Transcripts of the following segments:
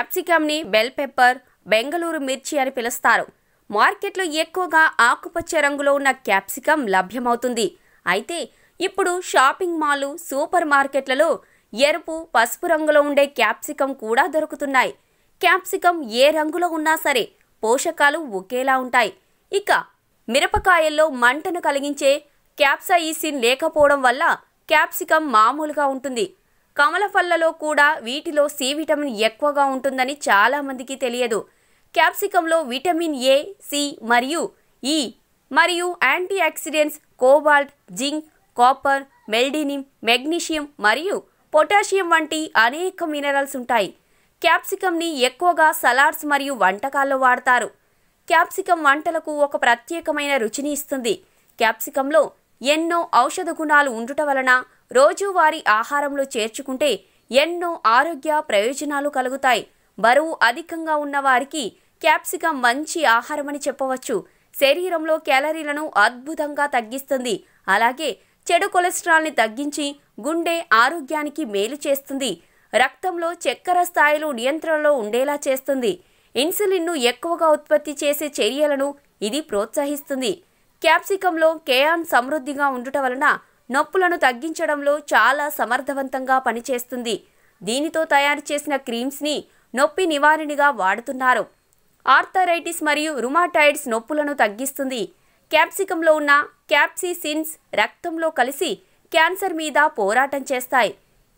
క్యాప్సికమ్ని bell pepper Bengaluru మిర్చి అని పిలుస్తారు మార్కెట్లో ఎక్కువగా ఆకుపచ్చ రంగులో ఉన్న క్యాప్సికమ్ లభ్యమవుతుంది అయితే ఇప్పుడు షాపింగ్ మాల్ సూపర్ మార్కెట్లలో ఎరుపు పసుపు రంగులో ఉండే క్యాప్సికమ్ కూడా దొరుకుతున్నాయి క్యాప్సికమ్ ఏ రంగులో ఉన్నా సరే పోషకాలు ఒకేలా ఉంటాయి ఇక మిరపకాయల్లో మంటను కలిగించే క్యాప్సాయిసిన్ లేకపోవడం వల్ల క్యాప్సికమ్ మామూలుగా ఉంటుంది కమలఫల్లలో కూడా వీటిలో సి విటమిన్ ఎక్కువగా ఉంటుందని చాలామందికి తెలియదు క్యాప్సికంలో విటమిన్ ఏ సి మరియు ఈ మరియు antioxidants cobalt zinc copper మెల్డినిమ్ మెగ్నీషియం మరియు పొటాషియం వంటి అనేక మినరల్స్ ఉంటాయి క్యాప్సికంని ఎక్కువగా సలాడ్స్ మరియు వంటకాల్లో వాడతారు క్యాప్సికం వంటలకు ఒక ప్రత్యేకమైన రుచిని ఇస్తుంది క్యాప్సికంలో ఎన్నో ఔషధ గుణాలు ఉండుట వలన రోజువారీ ఆహారంలో చేర్చుకుంటే ఎన్నో ఆరోగ్య ప్రయోజనాలు కలుగుతాయి బరువు అధికంగా ఉన్నవారికి క్యాప్సికం మంచి ఆహారమని చెప్పవచ్చు శరీరంలో క్యాలరీలను అద్భుతంగా తగ్గిస్తుంది అలాగే చెడు కొలెస్ట్రాల్ని తగ్గించి గుండె ఆరోగ్యానికి మేలు చేస్తుంది రక్తంలో చక్కెర స్థాయిలు నియంత్రణలో ఉండేలా చేస్తుంది ఇన్సులిన్ను ఎక్కువగా ఉత్పత్తి చేసే చర్యలను ఇది ప్రోత్సహిస్తుంది క్యాప్సికంలో కేయాన్ సమృద్ధిగా ఉండుట వలన నొప్పులను తగ్గించడంలో చాలా సమర్థవంతంగా పనిచేస్తుంది దీనితో తయారు చేసిన క్రీమ్స్ని నొప్పి నివారిణిగా వాడుతున్నారు ఆర్థరైటిస్ మరియు రుమాటాయిడ్స్ నొప్పులను తగ్గిస్తుంది క్యాప్సికంలో ఉన్న క్యాప్సిసిన్స్ రక్తంలో కలిసి క్యాన్సర్ మీద పోరాటం చేస్తాయి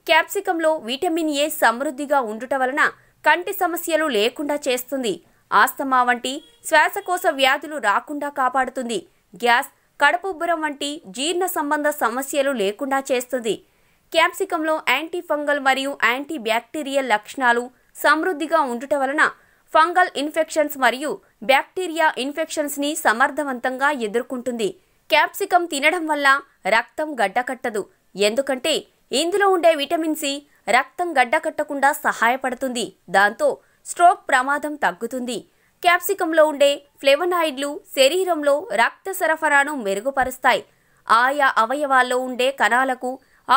క్యాప్సికంలో విటమిన్ ఏ సమృద్ధిగా ఉండుట వలన కంటి సమస్యలు లేకుండా చేస్తుంది ఆస్తమా వంటి శ్వాసకోశ వ్యాధులు రాకుండా కాపాడుతుంది గ్యాస్ కడపుబ్బరం వంటి జీర్ణ సంబంధ సమస్యలు లేకుండా చేస్తుంది క్యాప్సికంలో యాంటీ ఫంగల్ మరియు యాంటీ బ్యాక్టీరియల్ లక్షణాలు సమృద్ధిగా ఉండుట వలన ఫంగల్ ఇన్ఫెక్షన్స్ మరియు బ్యాక్టీరియా ఇన్ఫెక్షన్స్ని సమర్థవంతంగా ఎదుర్కొంటుంది క్యాప్సికం తినడం వల్ల రక్తం గడ్డకట్టదు ఎందుకంటే ఇందులో ఉండే విటమిన్ సి రక్తం గడ్డకట్టకుండా సహాయపడుతుంది దాంతో స్ట్రోక్ ప్రమాదం తగ్గుతుంది క్యాప్సికంలో ఉండే ఫ్లెవనాయిడ్లు శరీరంలో రక్త సరఫరాను మెరుగుపరుస్తాయి ఆయా అవయవాల్లో ఉండే కణాలకు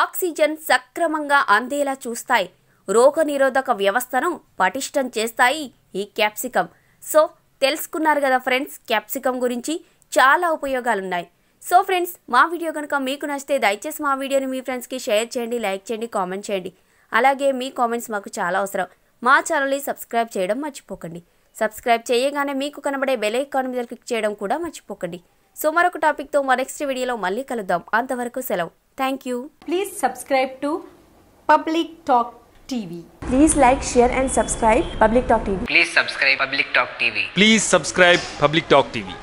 ఆక్సిజన్ సక్రమంగా అందేలా చూస్తాయి రోగనిరోధక వ్యవస్థను పటిష్టం చేస్తాయి ఈ క్యాప్సికం సో తెలుసుకున్నారు కదా ఫ్రెండ్స్ క్యాప్సికం గురించి చాలా ఉపయోగాలున్నాయి సో ఫ్రెండ్స్ మా వీడియో కనుక మీకు నచ్చితే దయచేసి మా వీడియోని మీ ఫ్రెండ్స్కి షేర్ చేయండి లైక్ చేయండి కామెంట్ చేయండి అలాగే మీ కామెంట్స్ మాకు చాలా అవసరం మా ఛానల్ని సబ్స్క్రైబ్ చేయడం మర్చిపోకండి సబ్స్క్రైబ్ చేయగానే మీకు కనబడే బెలైకాన్ మీద క్లిక్ చేయడం కూడా మర్చిపోకండి సో మరొక టాపిక్తో మా నెక్స్ట్ వీడియోలో మళ్ళీ కలుద్దాం అంతవరకు సెలవు thank you please subscribe to Public Talk TV please like share and subscribe Public Talk TV please subscribe Public Talk TV please subscribe Public Talk TV